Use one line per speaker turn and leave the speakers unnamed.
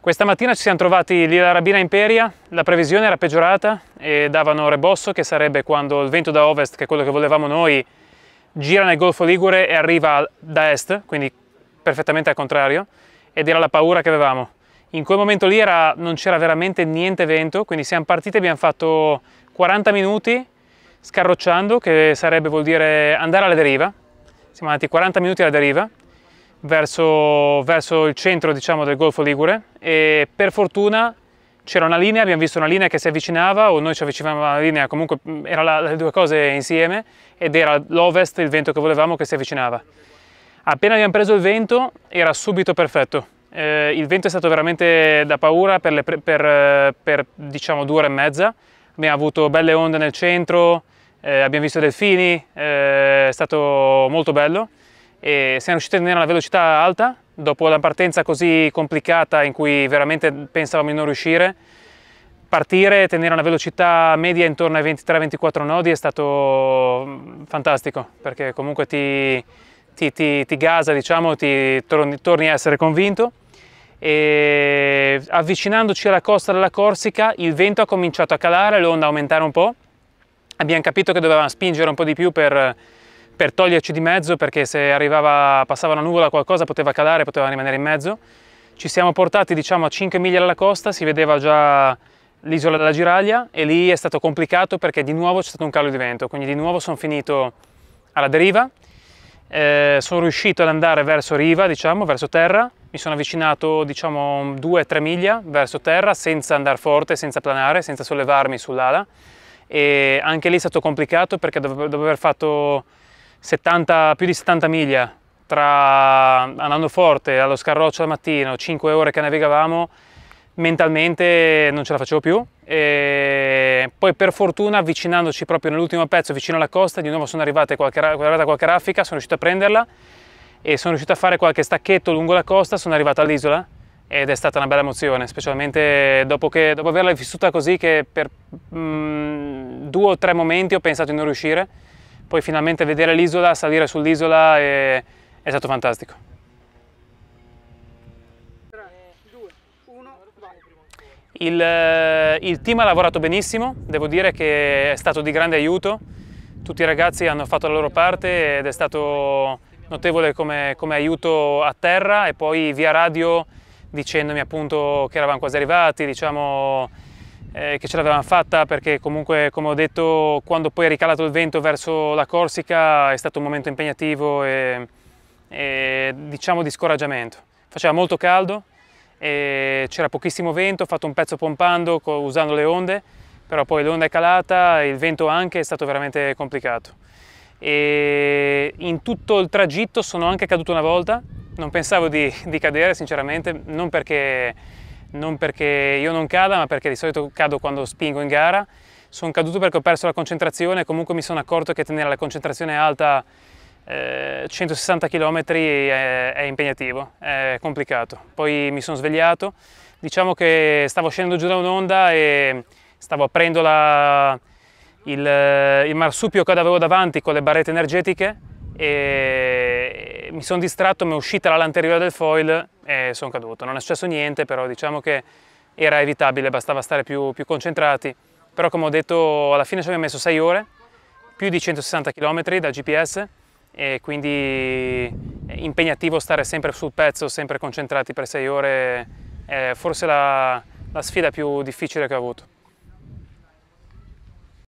Questa mattina ci siamo trovati lì alla Rabina Imperia, la previsione era peggiorata e davano rebosso che sarebbe quando il vento da ovest, che è quello che volevamo noi, gira nel Golfo Ligure e arriva da est, quindi perfettamente al contrario, ed era la paura che avevamo. In quel momento lì era, non c'era veramente niente vento, quindi siamo partiti e abbiamo fatto 40 minuti scarrocciando, che sarebbe vuol dire andare alla deriva. Siamo andati 40 minuti alla deriva verso, verso il centro diciamo, del Golfo Ligure e per fortuna c'era una linea, abbiamo visto una linea che si avvicinava o noi ci avvicinavamo alla linea, comunque mm, erano le due cose insieme ed era l'ovest, il vento che volevamo, che si avvicinava. Appena abbiamo preso il vento era subito perfetto, eh, il vento è stato veramente da paura per, le, per, per diciamo due ore e mezza, abbiamo avuto belle onde nel centro, eh, abbiamo visto delfini, eh, è stato molto bello e siamo riusciti a tenere la velocità alta dopo la partenza così complicata in cui veramente pensavamo di non riuscire. Partire e tenere una velocità media intorno ai 23-24 nodi è stato mm, fantastico perché comunque ti, ti, ti, ti gasa, diciamo, ti torni, torni a essere convinto. E avvicinandoci alla costa della Corsica il vento ha cominciato a calare, l'onda a aumentare un po'. Abbiamo capito che dovevamo spingere un po' di più per per toglierci di mezzo perché se arrivava, passava una nuvola qualcosa poteva calare, poteva rimanere in mezzo. Ci siamo portati diciamo a 5 miglia dalla costa, si vedeva già l'isola della Giraglia e lì è stato complicato perché di nuovo c'è stato un calo di vento, quindi di nuovo sono finito alla deriva. Eh, sono riuscito ad andare verso riva, diciamo, verso terra, mi sono avvicinato diciamo 2-3 miglia verso terra senza andare forte, senza planare, senza sollevarmi sull'ala e anche lì è stato complicato perché dopo, dopo aver fatto 70, più di 70 miglia tra andando forte allo scarroccio al mattino, 5 ore che navigavamo, mentalmente non ce la facevo più e poi per fortuna avvicinandoci proprio nell'ultimo pezzo vicino alla costa di nuovo sono arrivate qualche, arrivata qualche raffica, sono riuscito a prenderla e sono riuscito a fare qualche stacchetto lungo la costa, sono arrivato all'isola ed è stata una bella emozione, specialmente dopo, che, dopo averla vissuta così che per mh, mm, due o tre momenti ho pensato di non riuscire poi finalmente vedere l'isola, salire sull'isola è, è stato fantastico. il, il team ha lavorato benissimo, devo dire che è stato di grande aiuto, tutti i ragazzi hanno fatto la loro parte ed è stato notevole come, come aiuto a terra e poi via radio dicendomi appunto che eravamo quasi arrivati, diciamo eh, che ce l'avevamo fatta perché comunque come ho detto quando poi è ricalato il vento verso la Corsica è stato un momento impegnativo e, e diciamo di scoraggiamento. Faceva molto caldo, c'era pochissimo vento, ho fatto un pezzo pompando usando le onde, però poi l'onda è calata, il vento anche, è stato veramente complicato. E in tutto il tragitto sono anche caduto una volta, non pensavo di, di cadere sinceramente, non perché non perché io non cada, ma perché di solito cado quando spingo in gara. Sono caduto perché ho perso la concentrazione, comunque mi sono accorto che tenere la concentrazione alta eh, 160 km è, è, impegnativo, è complicato. Poi mi sono svegliato, diciamo che stavo scendendo giù da un'onda e stavo aprendo la, il, il marsupio che avevo davanti con le barrette energetiche e mi sono distratto, mi è uscita la lanterna del foil e sono caduto. Non è successo niente, però diciamo che era evitabile, bastava stare più, più concentrati. Però come ho detto, alla fine ci abbiamo messo 6 ore, più di 160 km da GPS e quindi è impegnativo stare sempre sul pezzo, sempre concentrati per 6 ore. È forse la, la sfida più difficile che ho avuto.